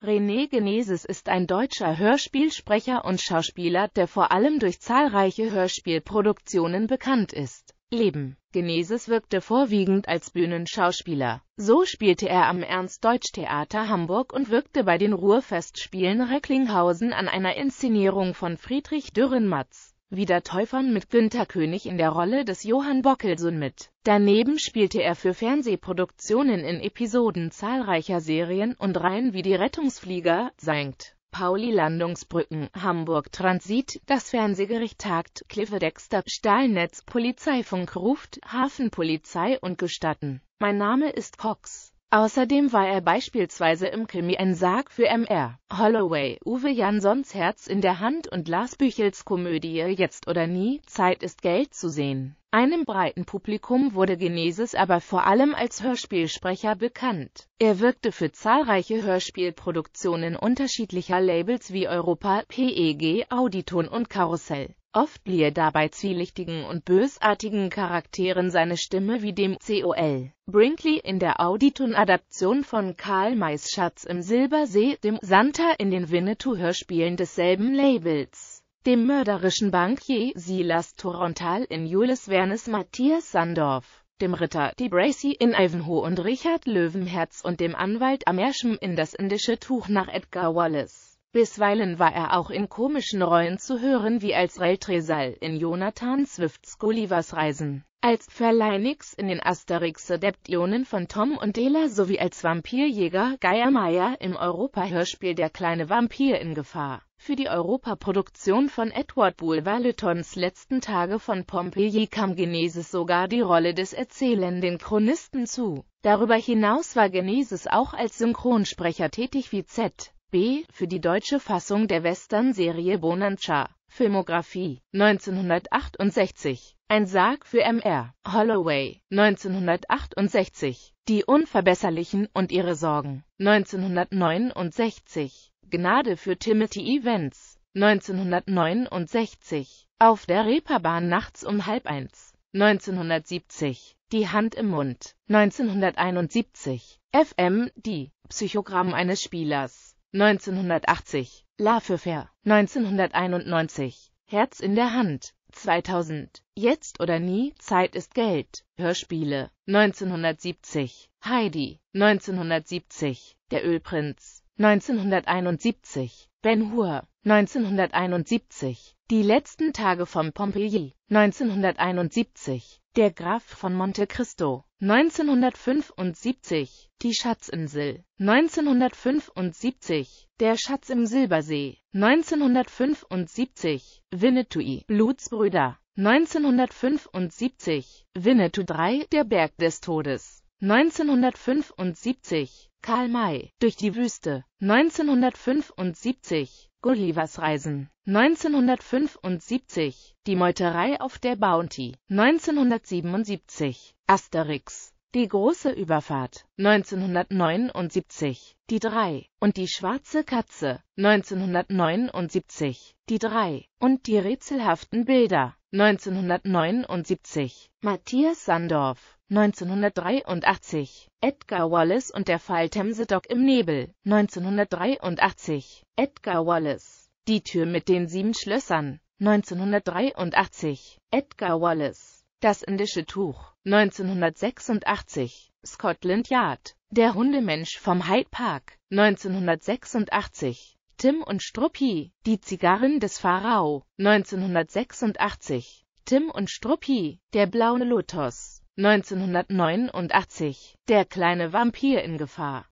René Genesis ist ein deutscher Hörspielsprecher und Schauspieler, der vor allem durch zahlreiche Hörspielproduktionen bekannt ist. Leben. Genesis wirkte vorwiegend als Bühnenschauspieler. So spielte er am Ernst-Deutsch-Theater Hamburg und wirkte bei den Ruhrfestspielen Recklinghausen an einer Inszenierung von Friedrich Dürrenmatts wieder Täufern mit Günter König in der Rolle des Johann Bockelsohn mit. Daneben spielte er für Fernsehproduktionen in Episoden zahlreicher Serien und Reihen wie Die Rettungsflieger, Sankt. Pauli Landungsbrücken, Hamburg Transit, das Fernsehgericht tagt, Cliffe Dexter, Stahlnetz, Polizeifunk ruft, Hafenpolizei und gestatten. Mein Name ist Cox. Außerdem war er beispielsweise im Krimi Ein Sarg für Mr. Holloway, Uwe Janssons Herz in der Hand und Lars Büchels Komödie Jetzt oder nie, Zeit ist Geld zu sehen einem breiten Publikum wurde Genesis aber vor allem als Hörspielsprecher bekannt. Er wirkte für zahlreiche Hörspielproduktionen unterschiedlicher Labels wie Europa, PEG, Auditon und Karussell. Oft lieh dabei zwielichtigen und bösartigen Charakteren seine Stimme wie dem COL Brinkley in der Auditon-Adaption von Karl Mays Schatz im Silbersee, dem Santa in den Winnetou-Hörspielen desselben Labels dem mörderischen Bankier Silas Torontal in Jules Vernes Matthias Sandorf, dem Ritter De Bracy in Ivanhoe und Richard Löwenherz und dem Anwalt Amersham in das indische Tuch nach Edgar Wallace. Bisweilen war er auch in komischen Rollen zu hören wie als Reltresal in Jonathan Swifts Gullivers Reisen, als Pferdleinix in den Asterix-Adaptionen von Tom und Dela sowie als Vampirjäger Geiermeier im Europa-Hörspiel Der kleine Vampir in Gefahr für die Europaproduktion von Edward Bulwer-Lyttons letzten Tage von Pompeji kam Genesis sogar die Rolle des erzählenden Chronisten zu. Darüber hinaus war Genesis auch als Synchronsprecher tätig wie Z. B. für die deutsche Fassung der Western-Serie Bonanza. Filmografie 1968 Ein Sarg für Mr. Holloway 1968 Die Unverbesserlichen und ihre Sorgen 1969 Gnade für Timothy Evans 1969 Auf der Reeperbahn nachts um halb eins 1970 Die Hand im Mund 1971 FM Die Psychogramm eines Spielers 1980, La für Fair, 1991, Herz in der Hand, 2000, Jetzt oder nie, Zeit ist Geld, Hörspiele, 1970, Heidi, 1970, Der Ölprinz, 1971, Ben Hur, 1971, Die letzten Tage vom Pompeji, 1971, der Graf von Monte Cristo 1975 Die Schatzinsel 1975 Der Schatz im Silbersee 1975 Winnetoui, Blutsbrüder 1975 Winnetou 3 Der Berg des Todes 1975 Karl May Durch die Wüste 1975 Gullivers Reisen 1975, Die Meuterei auf der Bounty 1977, Asterix, Die große Überfahrt 1979, Die drei und die schwarze Katze 1979, Die drei und die rätselhaften Bilder 1979, Matthias Sandorf 1983, Edgar Wallace und der Fall Themse-Dock im Nebel, 1983, Edgar Wallace, Die Tür mit den sieben Schlössern, 1983, Edgar Wallace, Das indische Tuch, 1986, Scotland Yard, Der Hundemensch vom Hyde Park, 1986, Tim und Struppi, Die Zigarren des Pharao, 1986, Tim und Struppi, Der blaue Lotos, 1989 Der kleine Vampir in Gefahr